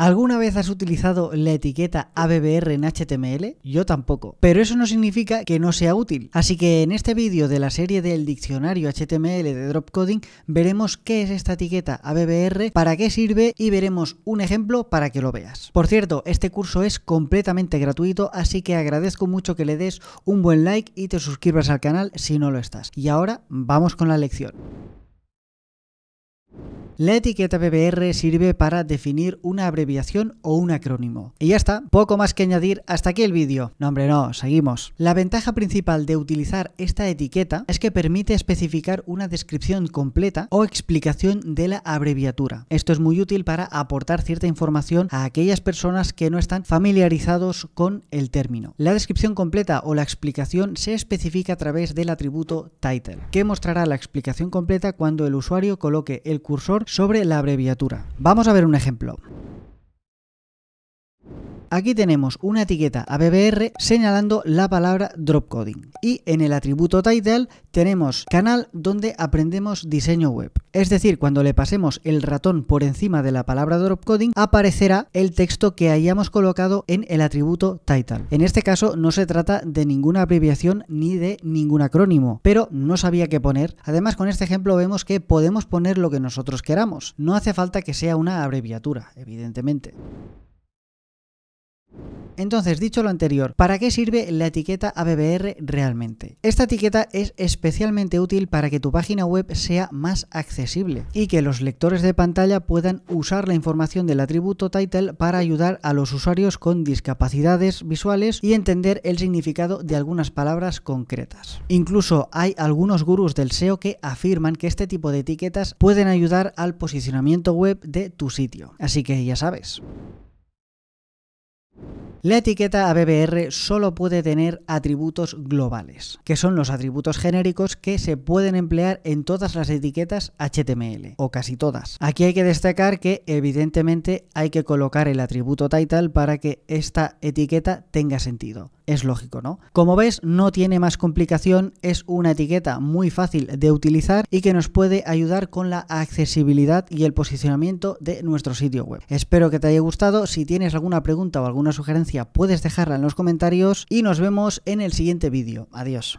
¿Alguna vez has utilizado la etiqueta ABBR en HTML? Yo tampoco, pero eso no significa que no sea útil. Así que en este vídeo de la serie del diccionario HTML de Coding veremos qué es esta etiqueta ABBR, para qué sirve y veremos un ejemplo para que lo veas. Por cierto, este curso es completamente gratuito, así que agradezco mucho que le des un buen like y te suscribas al canal si no lo estás. Y ahora vamos con la lección. La etiqueta PBR sirve para definir una abreviación o un acrónimo. Y ya está, poco más que añadir hasta aquí el vídeo. No hombre, no, seguimos. La ventaja principal de utilizar esta etiqueta es que permite especificar una descripción completa o explicación de la abreviatura. Esto es muy útil para aportar cierta información a aquellas personas que no están familiarizados con el término. La descripción completa o la explicación se especifica a través del atributo title, que mostrará la explicación completa cuando el usuario coloque el cursor sobre la abreviatura. Vamos a ver un ejemplo. Aquí tenemos una etiqueta ABBR señalando la palabra drop coding. Y en el atributo title tenemos canal donde aprendemos diseño web. Es decir, cuando le pasemos el ratón por encima de la palabra drop coding, aparecerá el texto que hayamos colocado en el atributo title. En este caso no se trata de ninguna abreviación ni de ningún acrónimo, pero no sabía qué poner. Además, con este ejemplo vemos que podemos poner lo que nosotros queramos. No hace falta que sea una abreviatura, evidentemente. Entonces, dicho lo anterior, ¿para qué sirve la etiqueta ABBR realmente? Esta etiqueta es especialmente útil para que tu página web sea más accesible y que los lectores de pantalla puedan usar la información del atributo title para ayudar a los usuarios con discapacidades visuales y entender el significado de algunas palabras concretas. Incluso hay algunos gurús del SEO que afirman que este tipo de etiquetas pueden ayudar al posicionamiento web de tu sitio. Así que ya sabes. La etiqueta ABBR solo puede tener atributos globales, que son los atributos genéricos que se pueden emplear en todas las etiquetas HTML, o casi todas. Aquí hay que destacar que evidentemente hay que colocar el atributo title para que esta etiqueta tenga sentido es lógico, ¿no? Como ves, no tiene más complicación, es una etiqueta muy fácil de utilizar y que nos puede ayudar con la accesibilidad y el posicionamiento de nuestro sitio web. Espero que te haya gustado, si tienes alguna pregunta o alguna sugerencia puedes dejarla en los comentarios y nos vemos en el siguiente vídeo. Adiós.